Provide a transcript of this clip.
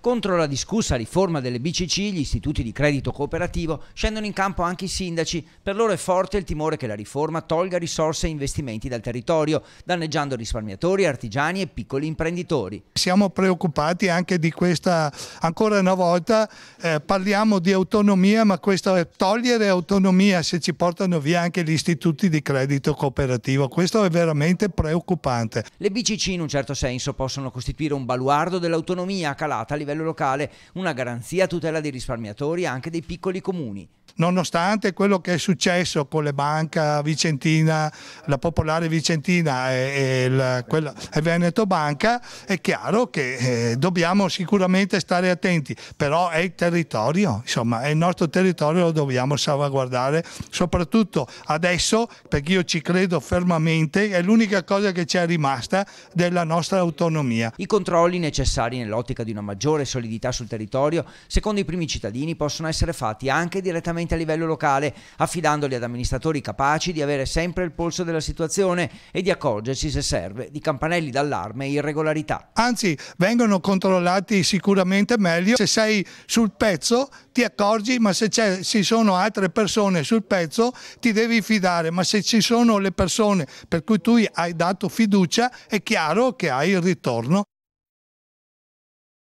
Contro la discussa riforma delle BCC, gli istituti di credito cooperativo scendono in campo anche i sindaci. Per loro è forte il timore che la riforma tolga risorse e investimenti dal territorio, danneggiando risparmiatori, artigiani e piccoli imprenditori. Siamo preoccupati anche di questa, ancora una volta eh, parliamo di autonomia, ma questo è togliere autonomia se ci portano via anche gli istituti di credito cooperativo. Questo è veramente preoccupante. Le BCC in un certo senso possono costituire un baluardo dell'autonomia calata a livello livello locale, una garanzia a tutela dei risparmiatori e anche dei piccoli comuni nonostante quello che è successo con le banche Vicentina, la Popolare Vicentina e, e, la, quella, e Veneto Banca, è chiaro che eh, dobbiamo sicuramente stare attenti, però è il territorio, insomma è il nostro territorio, lo dobbiamo salvaguardare, soprattutto adesso perché io ci credo fermamente, è l'unica cosa che ci è rimasta della nostra autonomia. I controlli necessari nell'ottica di una maggiore solidità sul territorio, secondo i primi cittadini, possono essere fatti anche direttamente direttamente a livello locale, affidandoli ad amministratori capaci di avere sempre il polso della situazione e di accorgersi, se serve, di campanelli d'allarme e irregolarità. Anzi, vengono controllati sicuramente meglio. Se sei sul pezzo ti accorgi, ma se ci sono altre persone sul pezzo ti devi fidare, ma se ci sono le persone per cui tu hai dato fiducia è chiaro che hai il ritorno.